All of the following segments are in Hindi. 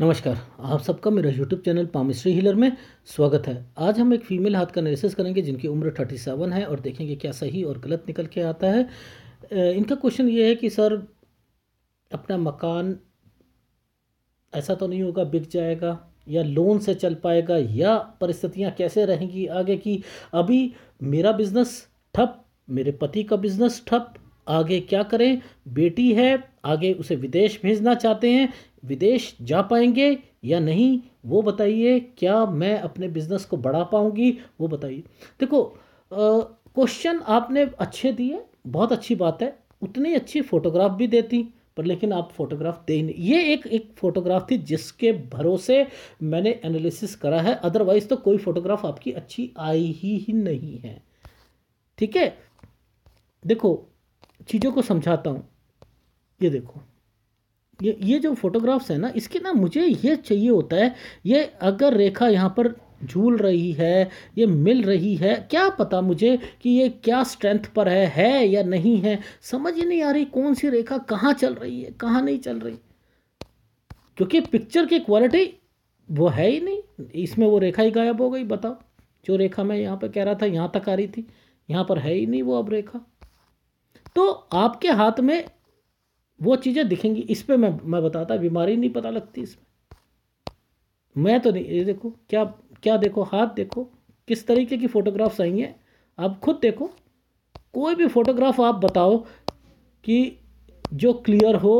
नमस्कार आप सबका मेरा यूट्यूब चैनल पामिस्ट्री हीलर में स्वागत है आज हम एक फीमेल हाथ का एनालिसिस करेंगे जिनकी उम्र थर्टी सेवन है और देखेंगे क्या सही और गलत निकल के आता है इनका क्वेश्चन ये है कि सर अपना मकान ऐसा तो नहीं होगा बिक जाएगा या लोन से चल पाएगा या परिस्थितियाँ कैसे रहेंगी आगे की अभी मेरा बिज़नेस ठप मेरे पति का बिज़नेस ठप आगे क्या करें बेटी है आगे उसे विदेश भेजना चाहते हैं विदेश जा पाएंगे या नहीं वो बताइए क्या मैं अपने बिजनेस को बढ़ा पाऊंगी वो बताइए देखो क्वेश्चन आपने अच्छे दिए बहुत अच्छी बात है उतनी अच्छी फ़ोटोग्राफ भी देती पर लेकिन आप फोटोग्राफ दे नहीं ये एक एक फ़ोटोग्राफ थी जिसके भरोसे मैंने एनालिसिस करा है अदरवाइज़ तो कोई फ़ोटोग्राफ आपकी अच्छी आई ही, ही नहीं है ठीक है देखो चीज़ों को समझाता हूँ ये देखो ये ये जो फोटोग्राफ्स हैं ना इसके ना मुझे ये चाहिए होता है ये अगर रेखा यहाँ पर झूल रही है ये मिल रही है क्या पता मुझे कि ये क्या स्ट्रेंथ पर है है या नहीं है समझ ही नहीं आ रही कौन सी रेखा कहाँ चल रही है कहाँ नहीं चल रही क्योंकि पिक्चर की क्वालिटी वो है ही नहीं इसमें वो रेखा ही गायब हो गई बताओ जो रेखा मैं यहाँ पर कह रहा था यहाँ तक आ रही थी यहाँ पर है ही नहीं वो अब रेखा तो आपके हाथ में वो चीज़ें दिखेंगी इस पर मैं मैं बताता बीमारी नहीं पता लगती इसमें मैं तो नहीं ये देखो क्या क्या देखो हाथ देखो किस तरीके की फ़ोटोग्राफ्स आई हैं आप खुद देखो कोई भी फ़ोटोग्राफ आप बताओ कि जो क्लियर हो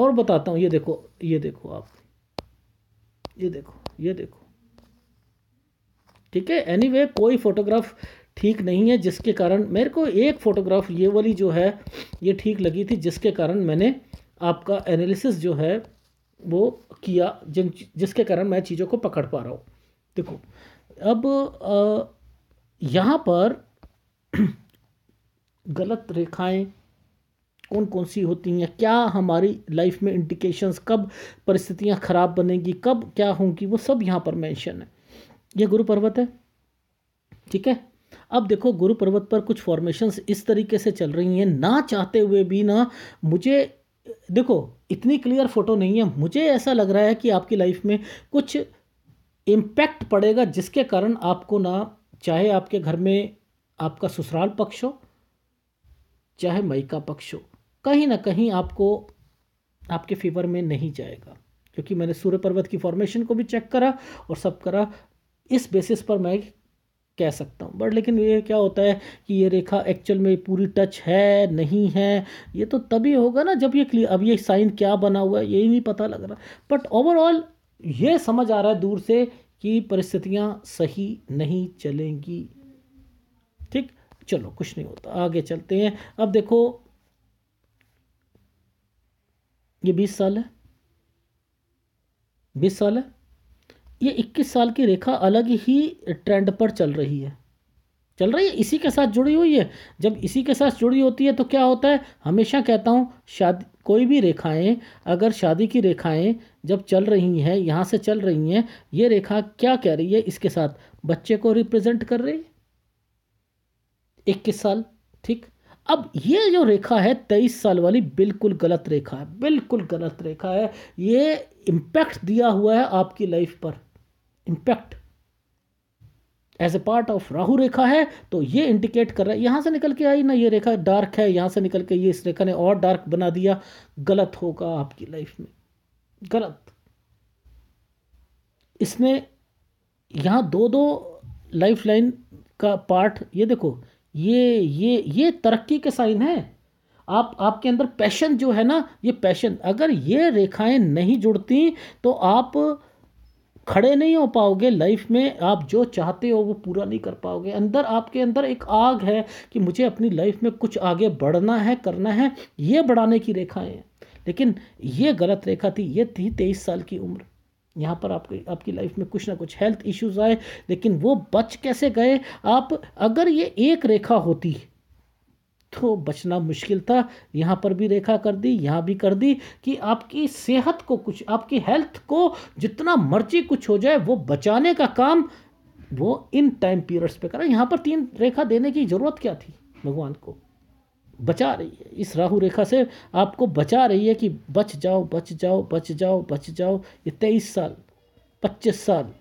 और बताता हूँ ये देखो ये देखो आप ये देखो ये देखो ठीक है एनी कोई फ़ोटोग्राफ ठीक नहीं है जिसके कारण मेरे को एक फ़ोटोग्राफ ये वाली जो है ये ठीक लगी थी जिसके कारण मैंने आपका एनालिसिस जो है वो किया जिन जिसके कारण मैं चीज़ों को पकड़ पा रहा हूँ देखो अब यहाँ पर गलत रेखाएं कौन कौन सी होती हैं क्या हमारी लाइफ में इंडिकेशंस कब परिस्थितियाँ ख़राब बनेंगी कब क्या होंगी वो सब यहाँ पर मेंशन है ये गुरु पर्वत है ठीक है अब देखो गुरु पर्वत पर कुछ फॉर्मेशंस इस तरीके से चल रही हैं ना चाहते हुए भी ना मुझे देखो इतनी क्लियर फोटो नहीं है मुझे ऐसा लग रहा है कि आपकी लाइफ में कुछ इम्पैक्ट पड़ेगा जिसके कारण आपको ना चाहे आपके घर में आपका ससुराल पक्ष हो चाहे मई का पक्ष हो कहीं ना कहीं आपको आपके फीवर में नहीं जाएगा क्योंकि मैंने सूर्य पर्वत की फॉर्मेशन को भी चेक करा और सब करा इस बेसिस पर मैं कह सकता हूँ बट लेकिन ये क्या होता है कि ये रेखा एक्चुअल में पूरी टच है नहीं है ये तो तभी होगा ना जब ये क्लियर अब ये साइन क्या बना हुआ है यही नहीं पता लग रहा बट ओवरऑल ये समझ आ रहा है दूर से कि परिस्थितियाँ सही नहीं चलेंगी ठीक चलो कुछ नहीं होता आगे चलते हैं अब देखो ये बीस साल है बीस साल है ये 21 साल की रेखा अलग ही ट्रेंड पर चल रही है चल रही है इसी के साथ जुड़ी हुई है जब इसी के साथ जुड़ी होती है तो क्या होता है हमेशा कहता हूँ शादी कोई भी रेखाएं अगर शादी की रेखाएं जब चल रही हैं यहाँ से चल रही हैं ये रेखा क्या कह रही है इसके साथ बच्चे को रिप्रेजेंट कर रही है इक्कीस साल ठीक अब ये जो रेखा है तेईस साल वाली बिल्कुल गलत रेखा है बिल्कुल गलत रेखा है ये इम्पैक्ट दिया हुआ है आपकी लाइफ पर impact as a part of Rahu रेखा है तो ये इंडिकेट कर रहा है यहां से निकल के आई ना ये रेखा डार्क है यहां से निकल के ये इस रेखा ने और डार्क बना दिया गलत होगा आपकी लाइफ में गलत इसने यहां दो दो लाइफ लाइन का पार्ट ये देखो ये ये ये तरक्की के साइन है आप आपके अंदर पैशन जो है ना ये पैशन अगर ये रेखाएं नहीं जुड़ती तो आप खड़े नहीं हो पाओगे लाइफ में आप जो चाहते हो वो पूरा नहीं कर पाओगे अंदर आपके अंदर एक आग है कि मुझे अपनी लाइफ में कुछ आगे बढ़ना है करना है ये बढ़ाने की रेखाएं हैं लेकिन ये गलत रेखा थी ये थी तेईस साल की उम्र यहाँ पर आपकी आपकी लाइफ में कुछ ना कुछ हेल्थ इश्यूज आए लेकिन वो बच कैसे गए आप अगर ये एक रेखा होती तो बचना मुश्किल था यहाँ पर भी रेखा कर दी यहाँ भी कर दी कि आपकी सेहत को कुछ आपकी हेल्थ को जितना मर्जी कुछ हो जाए वो बचाने का काम वो इन टाइम पीरियड्स पे करा यहाँ पर तीन रेखा देने की ज़रूरत क्या थी भगवान को बचा रही है इस राहु रेखा से आपको बचा रही है कि बच जाओ बच जाओ बच जाओ बच जाओ ये तेईस साल पच्चीस साल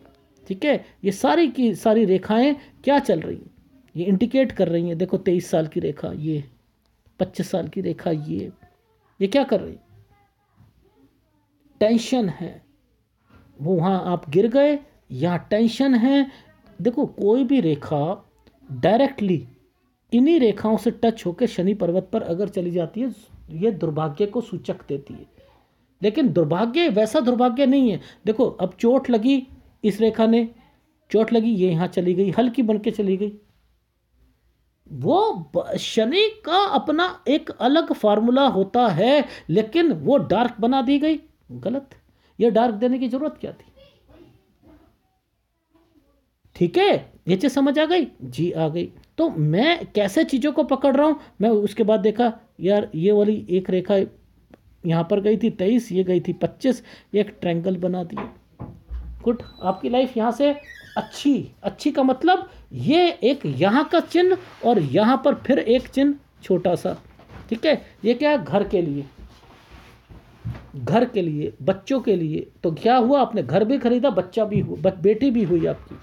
ठीक है ये सारी की सारी रेखाएं क्या चल रही हैं ये इंडिकेट कर रही हैं देखो तेईस साल की रेखा ये पच्चीस साल की रेखा ये ये क्या कर रही टेंशन है वो वहाँ आप गिर गए यहाँ टेंशन है देखो कोई भी रेखा डायरेक्टली इन्हीं रेखाओं से टच होकर शनि पर्वत पर अगर चली जाती है ये दुर्भाग्य को सूचक देती है लेकिन दुर्भाग्य वैसा दुर्भाग्य नहीं है देखो अब चोट लगी इस रेखा ने चोट लगी ये यहाँ चली गई हल्की बन के चली गई वो शनि का अपना एक अलग फार्मूला होता है लेकिन वो डार्क बना दी गई गलत ये डार्क देने की जरूरत क्या थी ठीक है ये चीज समझ आ गई जी आ गई तो मैं कैसे चीज़ों को पकड़ रहा हूं मैं उसके बाद देखा यार ये वाली एक रेखा यहां पर गई थी तेईस ये गई थी पच्चीस एक ट्रैंगल बना दिया गुड आपकी लाइफ यहां से अच्छी अच्छी का मतलब ये एक यहाँ का चिन्ह और यहाँ पर फिर एक चिन्ह छोटा सा ठीक है ये क्या है घर के लिए घर के लिए बच्चों के लिए तो क्या हुआ आपने घर भी खरीदा बच्चा भी हुआ बेटी भी हुई आपकी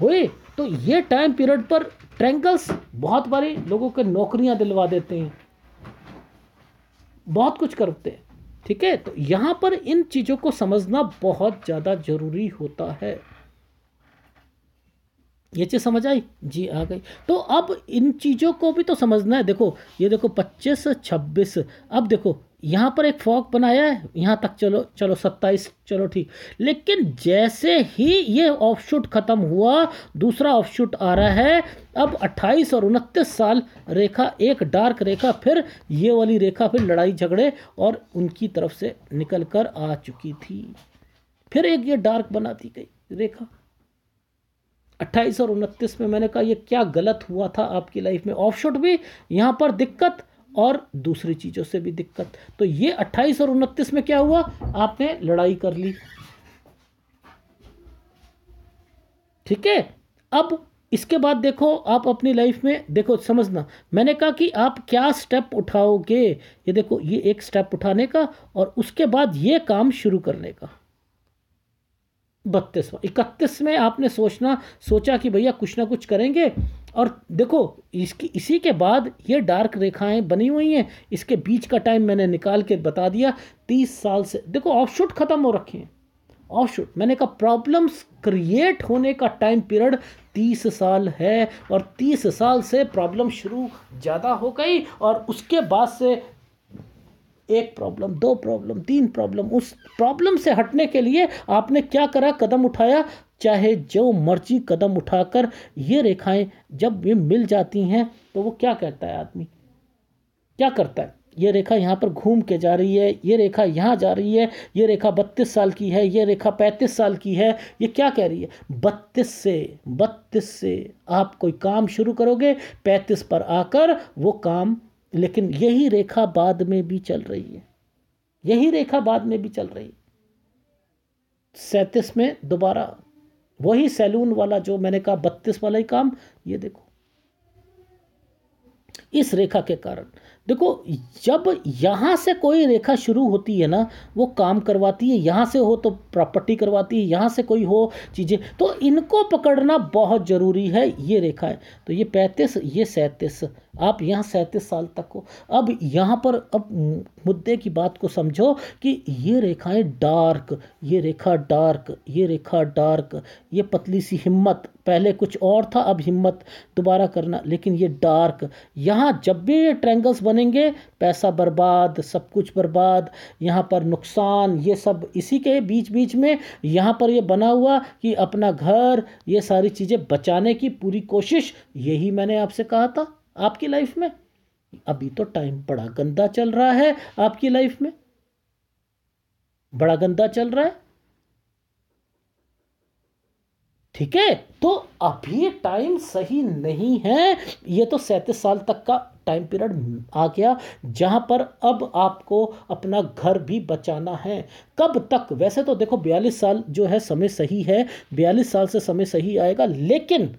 हुई तो ये टाइम पीरियड पर ट्रैंगल्स बहुत बारी लोगों के नौकरियां दिलवा देते हैं बहुत कुछ करते हैं ठीक है तो यहाँ पर इन चीज़ों को समझना बहुत ज़्यादा ज़रूरी होता है ये चीज़ समझ आई जी आ गई तो अब इन चीज़ों को भी तो समझना है देखो ये देखो पच्चीस छब्बीस अब देखो यहाँ पर एक फॉक बनाया है यहाँ तक चलो चलो सत्ताईस चलो ठीक लेकिन जैसे ही ये ऑफ शूट ख़त्म हुआ दूसरा ऑफ शूट आ रहा है अब अट्ठाईस और उनतीस साल रेखा एक डार्क रेखा फिर ये वाली रेखा फिर लड़ाई झगड़े और उनकी तरफ से निकल कर आ चुकी थी फिर एक ये डार्क बना दी गई रेखा अट्ठाईस और उनतीस में मैंने कहा ये क्या गलत हुआ था आपकी लाइफ में ऑफ शूट भी यहाँ पर दिक्कत और दूसरी चीज़ों से भी दिक्कत तो ये 28 और उनतीस में क्या हुआ आपने लड़ाई कर ली ठीक है अब इसके बाद देखो आप अपनी लाइफ में देखो समझना मैंने कहा कि आप क्या स्टेप उठाओगे ये देखो ये एक स्टेप उठाने का और उसके बाद ये काम शुरू करने का बत्तीसवा इकतीस में आपने सोचना सोचा कि भैया कुछ ना कुछ करेंगे और देखो इसकी इसी के बाद ये डार्क रेखाएं बनी हुई हैं इसके बीच का टाइम मैंने निकाल के बता दिया तीस साल से देखो ऑफ शूट ख़त्म हो रखे हैं ऑफ शूट मैंने कहा प्रॉब्लम्स क्रिएट होने का टाइम पीरियड तीस साल है और तीस साल से प्रॉब्लम शुरू ज़्यादा हो गई और उसके बाद से एक प्रॉब्लम दो प्रॉब्लम तीन प्रॉब्लम उस प्रॉब्लम से हटने के लिए आपने क्या करा कदम उठाया चाहे जो मर्जी कदम उठाकर ये रेखाएं जब ये मिल जाती हैं तो वो क्या कहता है आदमी क्या करता है ये रेखा यहाँ पर घूम के जा रही है ये रेखा यहाँ जा रही है ये रेखा बत्तीस साल की है ये रेखा पैंतीस साल की है ये क्या कह रही है बत्तीस से बत्तीस से आप कोई काम शुरू करोगे पैंतीस पर आकर वो काम लेकिन यही रेखा बाद में भी चल रही है यही रेखा बाद में भी चल रही है सैंतीस में दोबारा वही सैलून वाला जो मैंने कहा बत्तीस वाला ही काम ये देखो इस रेखा के कारण देखो जब यहां से कोई रेखा शुरू होती है ना वो काम करवाती है यहां से हो तो प्रॉपर्टी करवाती है यहां से कोई हो चीज़ें तो इनको पकड़ना बहुत ज़रूरी है ये रेखा है तो ये पैंतीस ये सैंतीस आप यहाँ सैंतीस साल तक हो अब यहाँ पर अब मुद्दे की बात को समझो कि ये रेखाएं डार्क ये रेखा डार्क ये रेखा डार्क ये पतली सी हिम्मत पहले कुछ और था अब हिम्मत दोबारा करना लेकिन ये डार्क यहाँ जब भी ये ट्रैंगल्स बनेंगे पैसा बर्बाद सब कुछ बर्बाद यहाँ पर नुकसान ये सब इसी के बीच बीच में यहाँ पर ये बना हुआ कि अपना घर ये सारी चीज़ें बचाने की पूरी कोशिश यही मैंने आपसे कहा था आपकी लाइफ में अभी तो टाइम बड़ा गंदा चल रहा है आपकी लाइफ में बड़ा गंदा चल रहा है ठीक है तो अभी टाइम सही नहीं है ये तो सैंतीस साल तक का टाइम पीरियड आ गया जहां पर अब आपको अपना घर भी बचाना है कब तक वैसे तो देखो बयालीस साल जो है समय सही है बयालीस साल से समय सही आएगा लेकिन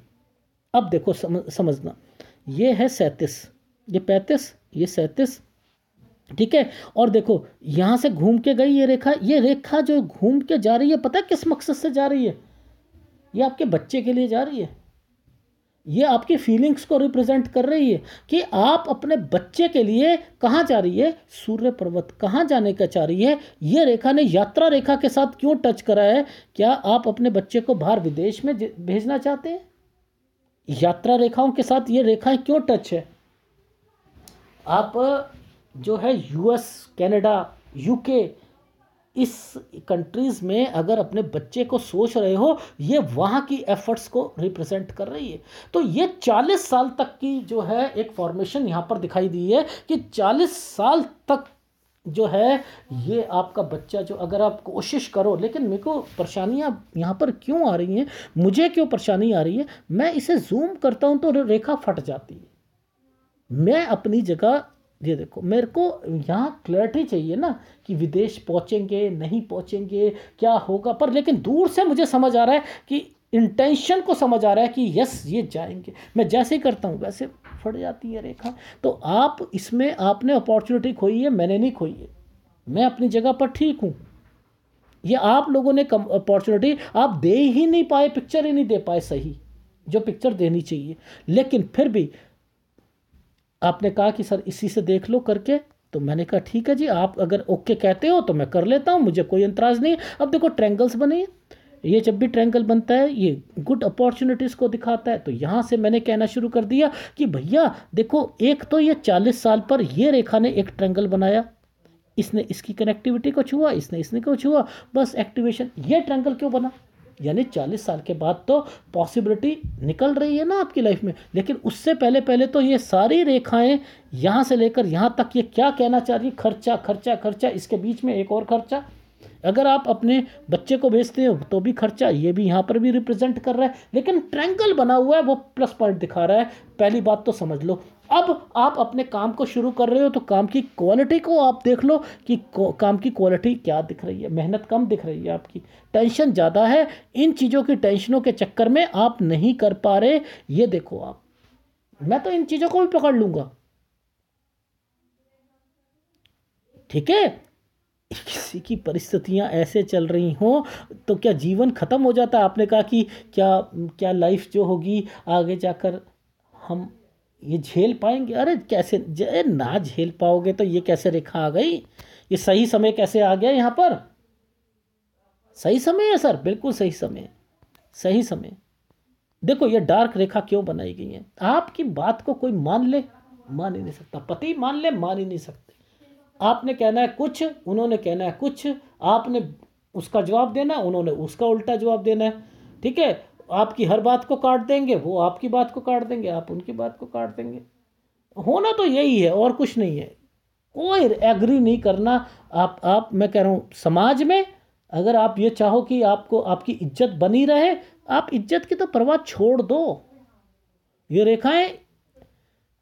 अब देखो सम, समझना ये है सैंतीस ये पैंतीस ये सैंतीस ठीक है और देखो यहां से घूम के गई ये रेखा ये रेखा जो घूम के जा रही है पता है किस मकसद से जा रही है ये आपके बच्चे के लिए जा रही है ये आपकी फीलिंग्स को रिप्रेजेंट कर रही है कि आप अपने बच्चे के लिए कहाँ जा रही है सूर्य पर्वत कहाँ जाने का चाह रही है ये रेखा ने यात्रा रेखा के साथ क्यों टच करा है क्या आप अपने बच्चे को बाहर विदेश में भेजना चाहते हैं यात्रा रेखाओं के साथ ये रेखाएं क्यों टच है आप जो है यूएस कनाडा यूके इस कंट्रीज़ में अगर अपने बच्चे को सोच रहे हो ये वहाँ की एफर्ट्स को रिप्रेजेंट कर रही है तो ये 40 साल तक की जो है एक फॉर्मेशन यहाँ पर दिखाई दी है कि 40 साल तक जो है ये आपका बच्चा जो अगर आप कोशिश करो लेकिन मेरे को परेशानियाँ यहाँ पर क्यों आ रही हैं मुझे क्यों परेशानी आ रही है मैं इसे जूम करता हूँ तो रेखा फट जाती है मैं अपनी जगह ये देखो मेरे को यहाँ क्लैरिटी चाहिए ना कि विदेश पहुँचेंगे नहीं पहुँचेंगे क्या होगा पर लेकिन दूर से मुझे समझ आ रहा है कि इंटेंशन को समझ आ रहा है कि यस ये जाएंगे मैं जैसे करता हूँ वैसे फट जाती है रेखा तो आप इसमें आपने अपॉर्चुनिटी खोई है मैंने नहीं खोई है मैं अपनी जगह पर ठीक हूँ ये आप लोगों ने कम अपॉर्चुनिटी आप दे ही नहीं पाए पिक्चर ही नहीं दे पाए सही जो पिक्चर देनी चाहिए लेकिन फिर भी आपने कहा कि सर इसी से देख लो करके तो मैंने कहा ठीक है जी आप अगर ओके कहते हो तो मैं कर लेता हूँ मुझे कोई अंतराज नहीं अब देखो ट्रेंगल्स बने हैं ये जब भी ट्रैंगल बनता है ये गुड अपॉर्चुनिटीज़ को दिखाता है तो यहाँ से मैंने कहना शुरू कर दिया कि भैया देखो एक तो ये चालीस साल पर ये रेखा ने एक ट्रैंगल बनाया इसने इसकी कनेक्टिविटी को छुआ इसने इसने को छुआ बस एक्टिवेशन ये ट्रैंगल क्यों बना यानी चालीस साल के बाद तो पॉसिबिलिटी निकल रही है ना आपकी लाइफ में लेकिन उससे पहले पहले तो ये सारी रेखाएं यहाँ से लेकर यहाँ तक ये क्या कहना चाह रही खर्चा खर्चा खर्चा इसके बीच में एक और खर्चा अगर आप अपने बच्चे को भेजते हो तो भी खर्चा ये भी यहाँ पर भी रिप्रेजेंट कर रहा है लेकिन ट्रैंगल बना हुआ है वो प्लस पॉइंट दिखा रहा है पहली बात तो समझ लो अब आप अपने काम को शुरू कर रहे हो तो काम की क्वालिटी को आप देख लो कि काम की क्वालिटी क्या दिख रही है मेहनत कम दिख रही है आपकी टेंशन ज़्यादा है इन चीज़ों की टेंशनों के चक्कर में आप नहीं कर पा रहे ये देखो आप मैं तो इन चीज़ों को भी पकड़ लूँगा ठीक है किसी की परिस्थितियाँ ऐसे चल रही हों तो क्या जीवन ख़त्म हो जाता है आपने कहा कि क्या क्या लाइफ जो होगी आगे जाकर हम ये झेल पाएंगे अरे कैसे जे ना झेल पाओगे तो ये कैसे रेखा आ गई ये सही समय कैसे आ गया यहाँ पर सही समय है सर बिल्कुल सही समय सही समय देखो ये डार्क रेखा क्यों बनाई गई है आपकी बात को कोई मान ले मान ही नहीं सकता पति मान ले मान ही नहीं सकते आपने कहना है कुछ उन्होंने कहना है कुछ आपने उसका जवाब देना है उन्होंने उसका उल्टा जवाब देना है ठीक है आपकी हर बात को काट देंगे वो आपकी बात को काट देंगे आप उनकी बात को काट देंगे होना तो यही है और कुछ नहीं है कोई एग्री नहीं करना आप आप मैं कह रहा हूँ समाज में अगर आप ये चाहो कि आपको आपकी इज्जत बनी रहे आप इज्जत की तो परवाह छोड़ दो ये रेखाएं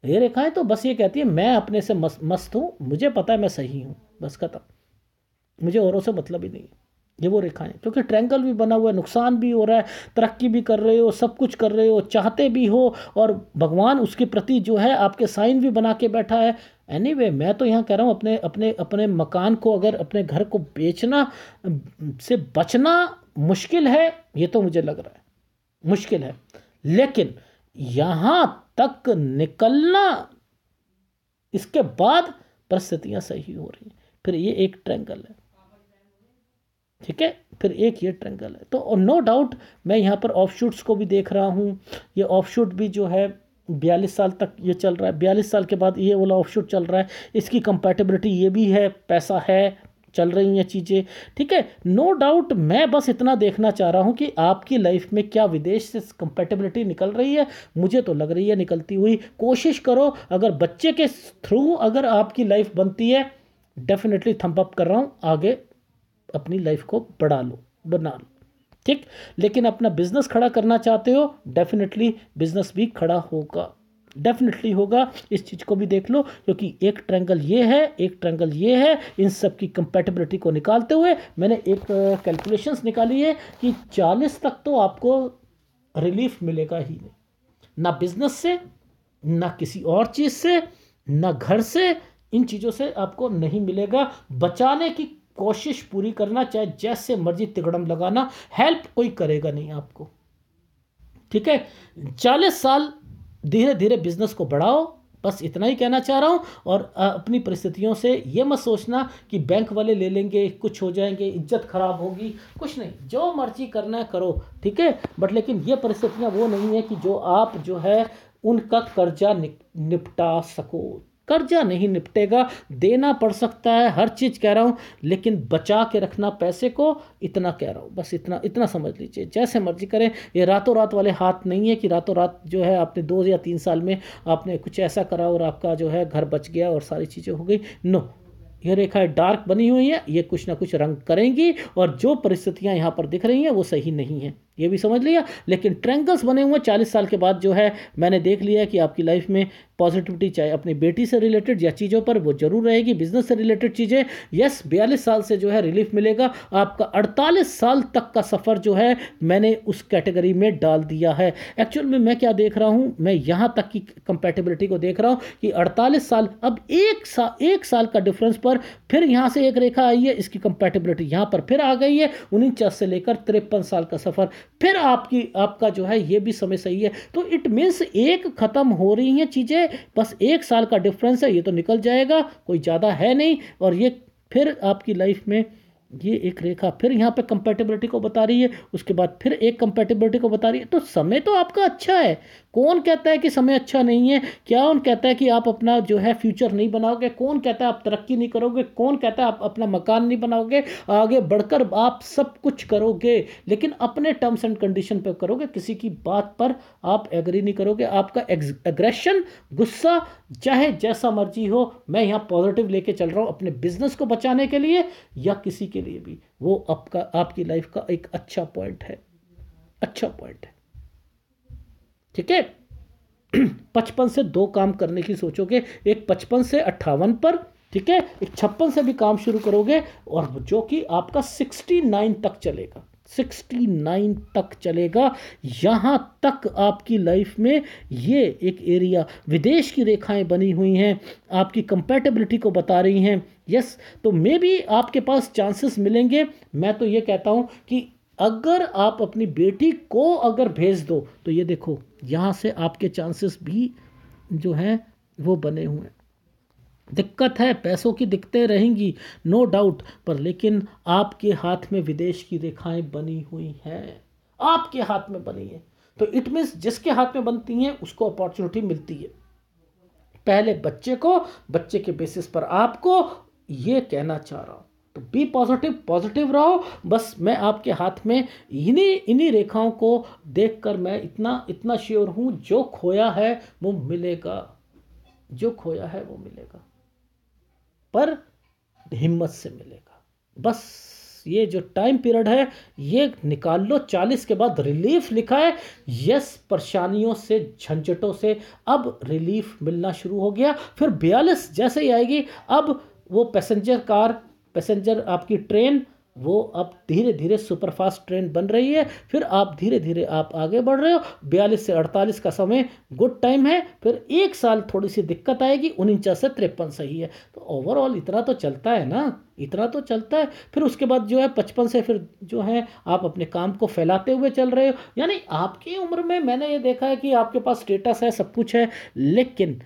ये रेखाएं तो बस ये कहती है मैं अपने से मस्त मस्त हूँ मुझे पता है मैं सही हूँ बस खत्म मुझे औरों से मतलब ही नहीं ये वो रेखाएं क्योंकि ट्रैंगल भी बना हुआ है नुकसान भी हो रहा है तरक्की भी कर रहे हो सब कुछ कर रहे हो चाहते भी हो और भगवान उसके प्रति जो है आपके साइन भी बना के बैठा है एनी anyway, मैं तो यहाँ कह रहा हूँ अपने अपने अपने मकान को अगर अपने घर को बेचना से बचना मुश्किल है ये तो मुझे लग रहा है मुश्किल है लेकिन यहाँ तक निकलना इसके बाद परिस्थितियां सही हो रही फिर ये एक ट्रैंगल है ठीक है फिर एक ये ट्रैंगल है तो नो डाउट मैं यहाँ पर ऑफ शूट्स को भी देख रहा हूँ ये ऑफ शूट भी जो है बयालीस साल तक ये चल रहा है बयालीस साल के बाद ये वाला ऑफ शूट चल रहा है इसकी कंपेटेबिलिटी ये भी है पैसा है चल रही हैं चीज़ें ठीक है नो डाउट मैं बस इतना देखना चाह रहा हूँ कि आपकी लाइफ में क्या विदेश से कंपेटेबिलिटी निकल रही है मुझे तो लग रही है निकलती हुई कोशिश करो अगर बच्चे के थ्रू अगर आपकी लाइफ बनती है डेफिनेटली थम्प अप कर रहा हूँ आगे अपनी लाइफ को बढ़ा लो बना लो ठीक लेकिन अपना बिजनेस खड़ा करना चाहते हो डेफिनेटली बिजनेस भी खड़ा होगा डेफिनेटली होगा इस चीज़ को भी देख लो क्योंकि एक ट्रैंगल ये है एक ट्रैंगल ये है इन सब की कंपेटेबिलिटी को निकालते हुए मैंने एक कैलकुलेशंस निकाली है कि चालीस तक तो आपको रिलीफ मिलेगा ही नहीं ना बिजनेस से ना किसी और चीज़ से ना घर से इन चीज़ों से आपको नहीं मिलेगा बचाने की कोशिश पूरी करना चाहे जैसे मर्जी तिगड़म लगाना हेल्प कोई करेगा नहीं आपको ठीक है चालीस साल धीरे धीरे बिजनेस को बढ़ाओ बस इतना ही कहना चाह रहा हूँ और अपनी परिस्थितियों से ये मत सोचना कि बैंक वाले ले लेंगे कुछ हो जाएंगे इज्जत खराब होगी कुछ नहीं जो मर्जी करना है करो ठीक है बट लेकिन ये परिस्थितियाँ वो नहीं है कि जो आप जो है उनका कर्जा निपटा सको कर्जा नहीं निपटेगा देना पड़ सकता है हर चीज़ कह रहा हूँ लेकिन बचा के रखना पैसे को इतना कह रहा हूँ बस इतना इतना समझ लीजिए जैसे मर्जी करें ये रातों रात वाले हाथ नहीं है कि रातों रात जो है आपने दो या तीन साल में आपने कुछ ऐसा करा और आपका जो है घर बच गया और सारी चीज़ें हो गई नो ये रेखाएं डार्क बनी हुई है ये कुछ ना कुछ रंग करेंगी और जो परिस्थितियाँ यहाँ पर दिख रही हैं वो सही नहीं है ये भी समझ लिया लेकिन ट्रैंगल्स बने हुए चालीस साल के बाद जो है मैंने देख लिया कि आपकी लाइफ में पॉजिटिविटी चाहे अपनी बेटी से रिलेटेड या चीज़ों पर वो जरूर रहेगी बिजनेस से रिलेटेड चीज़ें यस बयालीस साल से जो है रिलीफ मिलेगा आपका अड़तालीस साल तक का सफ़र जो है मैंने उस कैटेगरी में डाल दिया है एक्चुअल में मैं क्या देख रहा हूँ मैं यहाँ तक की कंपेटेबिलिटी को देख रहा हूँ कि अड़तालीस साल अब एक साल एक साल का डिफरेंस पर फिर यहाँ से एक रेखा आई है इसकी कंपेटेबिलिटी यहाँ पर फिर आ गई है उनचास से लेकर तिरपन साल का सफ़र फिर आपकी आपका जो है ये भी समय सही है तो इट मीन्स एक ख़त्म हो रही हैं चीज़ें बस एक साल का डिफरेंस है ये तो निकल जाएगा कोई ज़्यादा है नहीं और ये फिर आपकी लाइफ में ये एक रेखा फिर यहाँ पे कंपेटेबिलिटी को बता रही है उसके बाद फिर एक कंपेटेबिलिटी को बता रही है तो समय तो आपका अच्छा है कौन कहता है कि समय अच्छा नहीं है क्या उन कहता है कि आप अपना जो है फ्यूचर नहीं बनाओगे कौन कहता है आप तरक्की नहीं करोगे कौन कहता है आप अपना मकान नहीं बनाओगे आगे बढ़कर आप सब कुछ करोगे लेकिन अपने टर्म्स एंड कंडीशन पर करोगे किसी की बात पर आप एग्री नहीं करोगे आपका एग्रेशन गुस्सा चाहे जैसा मर्जी हो मैं यहाँ पॉजिटिव लेके चल रहा हूँ अपने बिजनेस को बचाने के लिए या किसी के लिए भी वो आपका आपकी लाइफ का एक अच्छा पॉइंट है अच्छा पॉइंट है ठीक है पचपन से दो काम करने की सोचोगे एक पचपन से अट्ठावन पर ठीक है एक छप्पन से भी काम शुरू करोगे और जो कि आपका सिक्सटी नाइन तक चलेगा सिक्सटी नाइन तक चलेगा यहाँ तक आपकी लाइफ में ये एक एरिया विदेश की रेखाएं बनी हुई हैं आपकी कंपेटेबिलिटी को बता रही हैं यस तो मे भी आपके पास चांसेस मिलेंगे मैं तो ये कहता हूँ कि अगर आप अपनी बेटी को अगर भेज दो तो ये देखो यहाँ से आपके चांसेस भी जो हैं वो बने हुए हैं दिक्कत है पैसों की दिक्कतें रहेंगी नो डाउट पर लेकिन आपके हाथ में विदेश की रेखाएं बनी हुई हैं आपके हाथ में बनी है तो इट मीन्स जिसके हाथ में बनती हैं उसको अपॉर्चुनिटी मिलती है पहले बच्चे को बच्चे के बेसिस पर आपको ये कहना चाह रहा हूँ तो बी पॉजिटिव पॉजिटिव रहो बस मैं आपके हाथ में इन्हीं इन्हीं रेखाओं को देखकर मैं इतना इतना श्योर हूं जो खोया है वो मिलेगा जो खोया है वो मिलेगा पर हिम्मत से मिलेगा बस ये जो टाइम पीरियड है ये निकाल लो चालीस के बाद रिलीफ लिखा है यस परेशानियों से झंझटों से अब रिलीफ मिलना शुरू हो गया फिर बयालीस जैसे ही आएगी अब वो पैसेंजर कार पैसेंजर आपकी ट्रेन वो अब धीरे धीरे सुपरफास्ट ट्रेन बन रही है फिर आप धीरे धीरे आप आगे बढ़ रहे हो बयालीस से अड़तालीस का समय गुड टाइम है फिर एक साल थोड़ी सी दिक्कत आएगी उनचास से तिरपन सही है तो ओवरऑल इतना तो चलता है ना इतना तो चलता है फिर उसके बाद जो है पचपन से फिर जो है आप अपने काम को फैलाते हुए चल रहे हो यानी आपकी उम्र में मैंने ये देखा है कि आपके पास स्टेटस है सब कुछ है लेकिन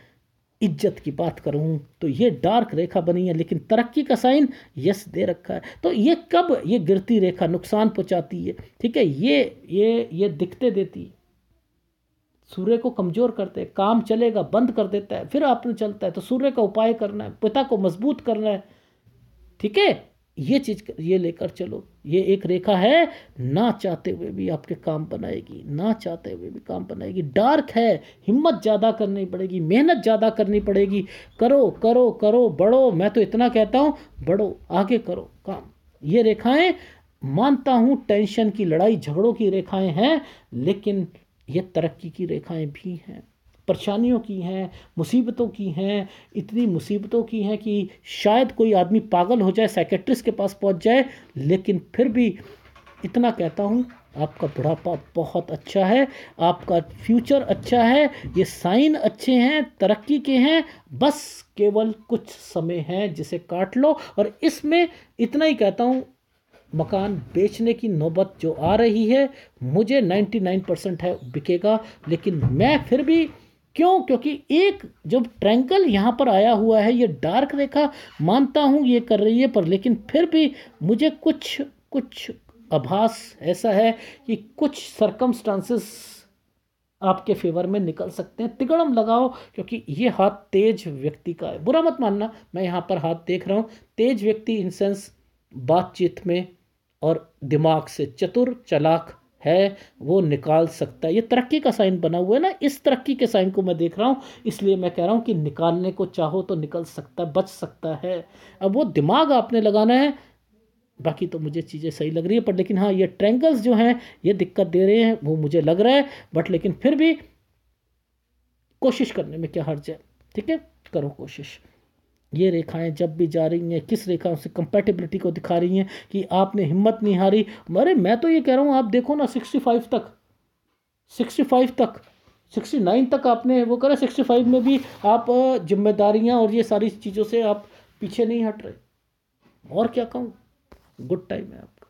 इज्जत की बात करूं तो ये डार्क रेखा बनी है लेकिन तरक्की का साइन यस दे रखा है तो ये कब ये गिरती रेखा नुकसान पहुंचाती है ठीक है ये ये ये दिखते देती है सूर्य को कमज़ोर करते काम चलेगा बंद कर देता है फिर आपने चलता है तो सूर्य का उपाय करना है पिता को मजबूत करना है ठीक है ये चीज ये लेकर चलो ये एक रेखा है ना चाहते हुए भी आपके काम बनाएगी ना चाहते हुए भी काम बनाएगी डार्क है हिम्मत ज़्यादा करनी पड़ेगी मेहनत ज़्यादा करनी पड़ेगी करो करो करो बढ़ो मैं तो इतना कहता हूँ बढ़ो आगे करो काम ये रेखाएं मानता हूँ टेंशन की लड़ाई झगड़ों की रेखाएं हैं लेकिन ये तरक्की की रेखाएं भी हैं परेशानियों की हैं मुसीबतों की हैं इतनी मुसीबतों की हैं कि शायद कोई आदमी पागल हो जाए साइकेट्रिस्ट के पास पहुंच जाए लेकिन फिर भी इतना कहता हूँ आपका बुढ़ापा बहुत अच्छा है आपका फ्यूचर अच्छा है ये साइन अच्छे हैं तरक्की के हैं बस केवल कुछ समय है जिसे काट लो और इसमें इतना ही कहता हूँ मकान बेचने की नौबत जो आ रही है मुझे 99 परसेंट है बिकेगा लेकिन मैं फिर भी क्यों क्योंकि एक जब ट्रैंकल यहाँ पर आया हुआ है ये डार्क रेखा मानता हूँ ये कर रही है पर लेकिन फिर भी मुझे कुछ कुछ आभास ऐसा है कि कुछ सरकमस्टांसेस आपके फेवर में निकल सकते हैं तिगड़म लगाओ क्योंकि ये हाथ तेज व्यक्ति का है बुरा मत मानना मैं यहाँ पर हाथ देख रहा हूँ तेज व्यक्ति इन सेंस बातचीत में और दिमाग से चतुर चलाक है वो निकाल सकता है ये तरक्की का साइन बना हुआ है ना इस तरक्की के साइन को मैं देख रहा हूँ इसलिए मैं कह रहा हूँ कि निकालने को चाहो तो निकल सकता है बच सकता है अब वो दिमाग आपने लगाना है बाकी तो मुझे चीज़ें सही लग रही है पर लेकिन हाँ ये ट्रैंगल्स जो हैं ये दिक्कत दे रहे हैं वो मुझे लग रहा है बट लेकिन फिर भी कोशिश करने में क्या हर्ज है ठीक है करो कोशिश ये रेखाएं जब भी जा रही हैं किस रेखा से कंपेटेबिलिटी को दिखा रही हैं कि आपने हिम्मत नहीं हारी अरे मैं तो ये कह रहा हूँ आप देखो ना सिक्सटी फाइव तक सिक्सटी फाइव तक सिक्सटी नाइन तक आपने वो करा सिक्सटी फाइव में भी आप जिम्मेदारियाँ और ये सारी चीज़ों से आप पीछे नहीं हट रहे और क्या कहूँ गुड टाइम है आपका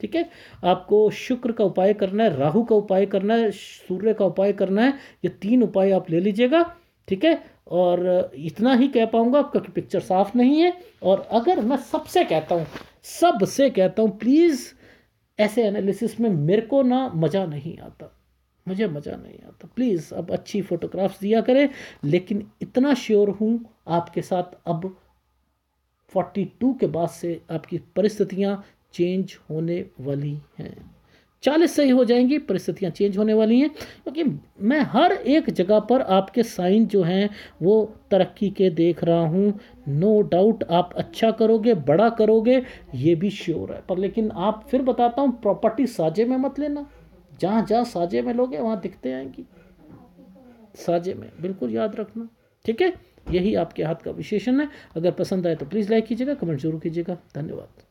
ठीक है आपको शुक्र का उपाय करना है राहु का उपाय करना है सूर्य का उपाय करना है ये तीन उपाय आप ले लीजिएगा ठीक है और इतना ही कह पाऊँगा क्योंकि पिक्चर साफ नहीं है और अगर मैं सबसे कहता हूँ सबसे कहता हूँ प्लीज़ ऐसे एनालिसिस में मेरे को ना मज़ा नहीं आता मुझे मज़ा नहीं आता प्लीज़ अब अच्छी फ़ोटोग्राफ्स दिया करें लेकिन इतना श्योर हूँ आपके साथ अब 42 के बाद से आपकी परिस्थितियाँ चेंज होने वाली हैं चालीस सही हो जाएंगी परिस्थितियाँ चेंज होने वाली हैं क्योंकि तो मैं हर एक जगह पर आपके साइन जो हैं वो तरक्की के देख रहा हूँ नो डाउट आप अच्छा करोगे बड़ा करोगे ये भी श्योर है पर लेकिन आप फिर बताता हूँ प्रॉपर्टी साझे में मत लेना जहाँ जहाँ साझे में लोगे वहाँ दिखते आएंगी साझे में बिल्कुल याद रखना ठीक है यही आपके हाथ का विशेषण है अगर पसंद आए तो प्लीज़ लाइक कीजिएगा कमेंट जरूर कीजिएगा धन्यवाद